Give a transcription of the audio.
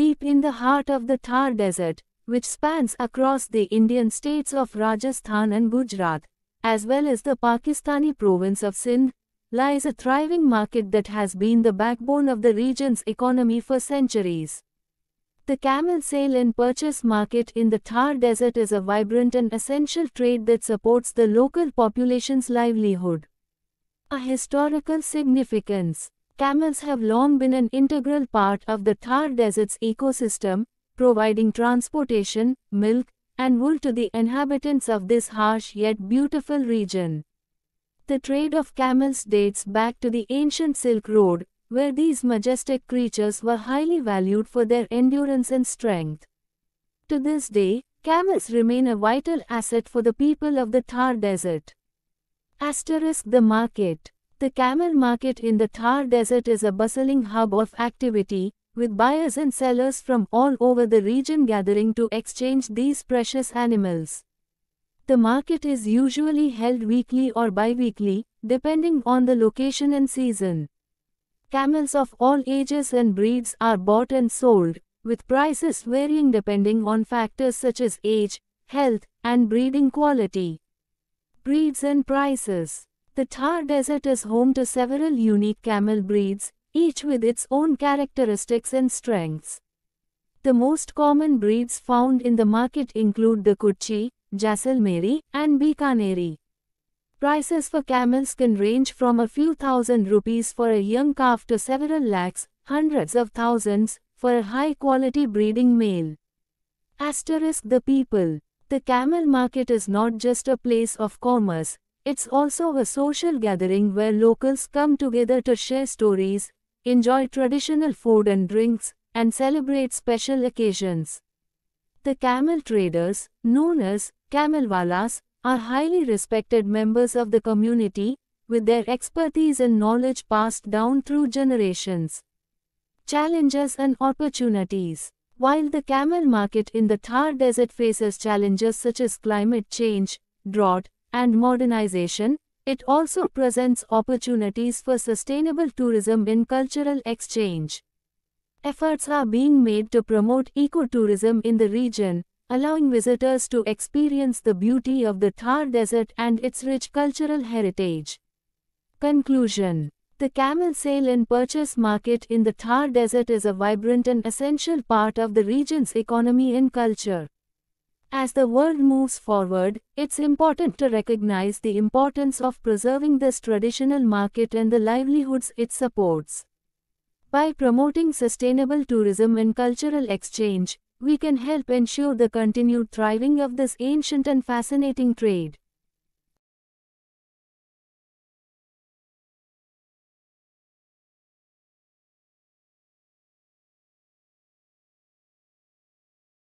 deep in the heart of the Thar Desert, which spans across the Indian states of Rajasthan and Gujarat, as well as the Pakistani province of Sindh, lies a thriving market that has been the backbone of the region's economy for centuries. The camel sale and purchase market in the Thar Desert is a vibrant and essential trade that supports the local population's livelihood. A historical significance Camels have long been an integral part of the Thar Desert's ecosystem, providing transportation, milk, and wool to the inhabitants of this harsh yet beautiful region. The trade of camels dates back to the ancient Silk Road, where these majestic creatures were highly valued for their endurance and strength. To this day, camels remain a vital asset for the people of the Thar Desert. Asterisk the market. The camel market in the Thar Desert is a bustling hub of activity, with buyers and sellers from all over the region gathering to exchange these precious animals. The market is usually held weekly or bi-weekly, depending on the location and season. Camels of all ages and breeds are bought and sold, with prices varying depending on factors such as age, health, and breeding quality. Breeds and prices the Thar Desert is home to several unique camel breeds, each with its own characteristics and strengths. The most common breeds found in the market include the Kutchi, Jaisalmeri, and Bikaneri. Prices for camels can range from a few thousand rupees for a young calf to several lakhs, hundreds of thousands, for a high-quality breeding male. Asterisk the people. The camel market is not just a place of commerce, it's also a social gathering where locals come together to share stories, enjoy traditional food and drinks, and celebrate special occasions. The camel traders, known as camelwalas, are highly respected members of the community, with their expertise and knowledge passed down through generations. Challenges and opportunities. While the camel market in the Thar Desert faces challenges such as climate change, drought, and modernization, it also presents opportunities for sustainable tourism in cultural exchange. Efforts are being made to promote ecotourism in the region, allowing visitors to experience the beauty of the Thar Desert and its rich cultural heritage. Conclusion The camel sale and purchase market in the Thar Desert is a vibrant and essential part of the region's economy and culture. As the world moves forward, it's important to recognize the importance of preserving this traditional market and the livelihoods it supports. By promoting sustainable tourism and cultural exchange, we can help ensure the continued thriving of this ancient and fascinating trade.